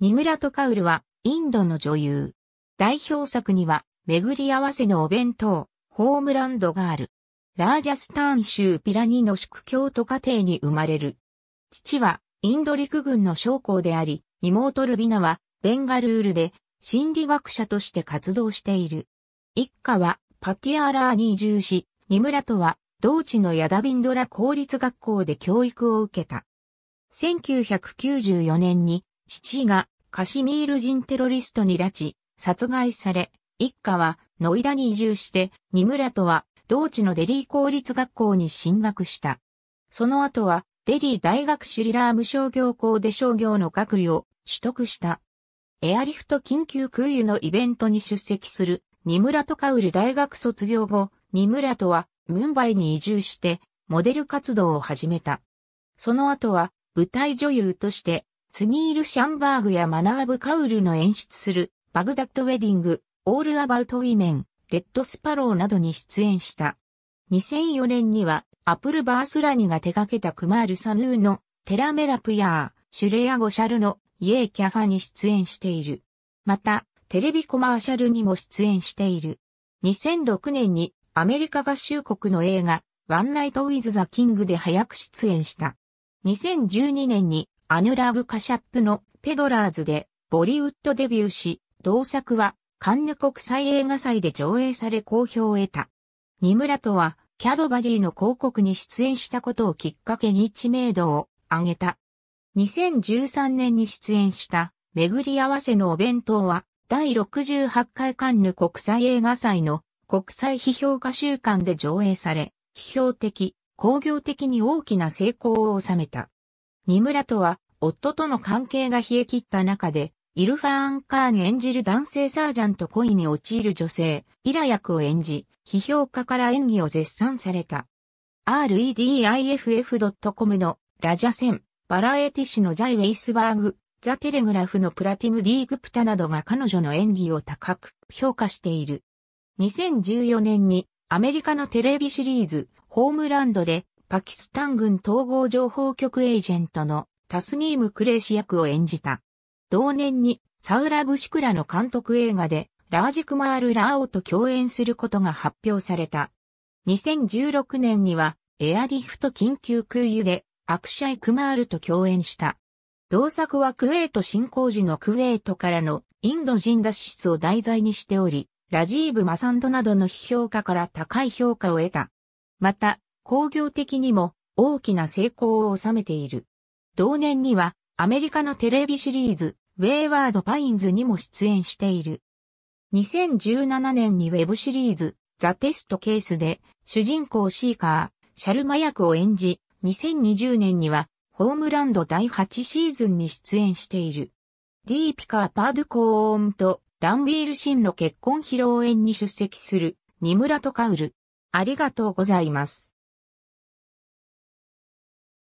ニムラトカウルはインドの女優。代表作には、巡り合わせのお弁当、ホームランドがある。ラージャスターン州ピラニの宿教徒家庭に生まれる。父はインド陸軍の将校であり、妹ルビナはベンガルールで心理学者として活動している。一家はパティアラーに移住し、ニムラトは同地のヤダビンドラ公立学校で教育を受けた。1994年に父がカシミール人テロリストに拉致、殺害され、一家はノイダに移住して、ニムラとは同地のデリー公立学校に進学した。その後は、デリー大学シュリラーム商業校で商業の学位を取得した。エアリフト緊急空輸のイベントに出席する、ニムラトカウル大学卒業後、ニムラとはムンバイに移住して、モデル活動を始めた。その後は、舞台女優として、スニール・シャンバーグやマナーブ・カウルの演出するバグダッド・ウェディング、オール・アバウト・ウィメン、レッド・スパローなどに出演した。2004年にはアップル・バースラニが手掛けたクマール・サヌーのテラメラ・プヤー、シュレア・ゴシャルのイエー・キャファに出演している。また、テレビコマーシャルにも出演している。2006年にアメリカ合衆国の映画、ワンナイト・ウィズ・ザ・キングで早く出演した。2012年にアヌラグ・カシャップのペドラーズでボリウッドデビューし、同作はカンヌ国際映画祭で上映され好評を得た。ニムラとはキャドバリーの広告に出演したことをきっかけに知名度を上げた。2013年に出演した巡り合わせのお弁当は第68回カンヌ国際映画祭の国際批評家週間で上映され、批評的、工業的に大きな成功を収めた。ニムラとは夫との関係が冷え切った中で、イルファーン・カーン演じる男性サージャンと恋に陥る女性、イラ役を演じ、批評家から演技を絶賛された。rediff.com のラジャセン、バラエティ誌のジャイ・ウェイスバーグ、ザ・テレグラフのプラティム・ディ・グプタなどが彼女の演技を高く評価している。2014年にアメリカのテレビシリーズ、ホームランドでパキスタン軍統合情報局エージェントのタスニーム・クレイシ役を演じた。同年にサウラ・ブシュクラの監督映画でラージクマール・ラオと共演することが発表された。2016年にはエアリフト緊急空輸でアクシャイ・クマールと共演した。同作はクウェート侵攻時のクウェートからのインド人脱出を題材にしており、ラジーブ・マサンドなどの批評家から高い評価を得た。また、工業的にも大きな成功を収めている。同年にはアメリカのテレビシリーズ、ウェイワード・パインズにも出演している。2017年にウェブシリーズ、ザ・テスト・ケースで、主人公シーカー、シャルマ役を演じ、2020年には、ホームランド第8シーズンに出演している。ディーピカー・パードコーンと、ランビール・シンの結婚披露宴に出席する、ニムラトカウル。ありがとうございます。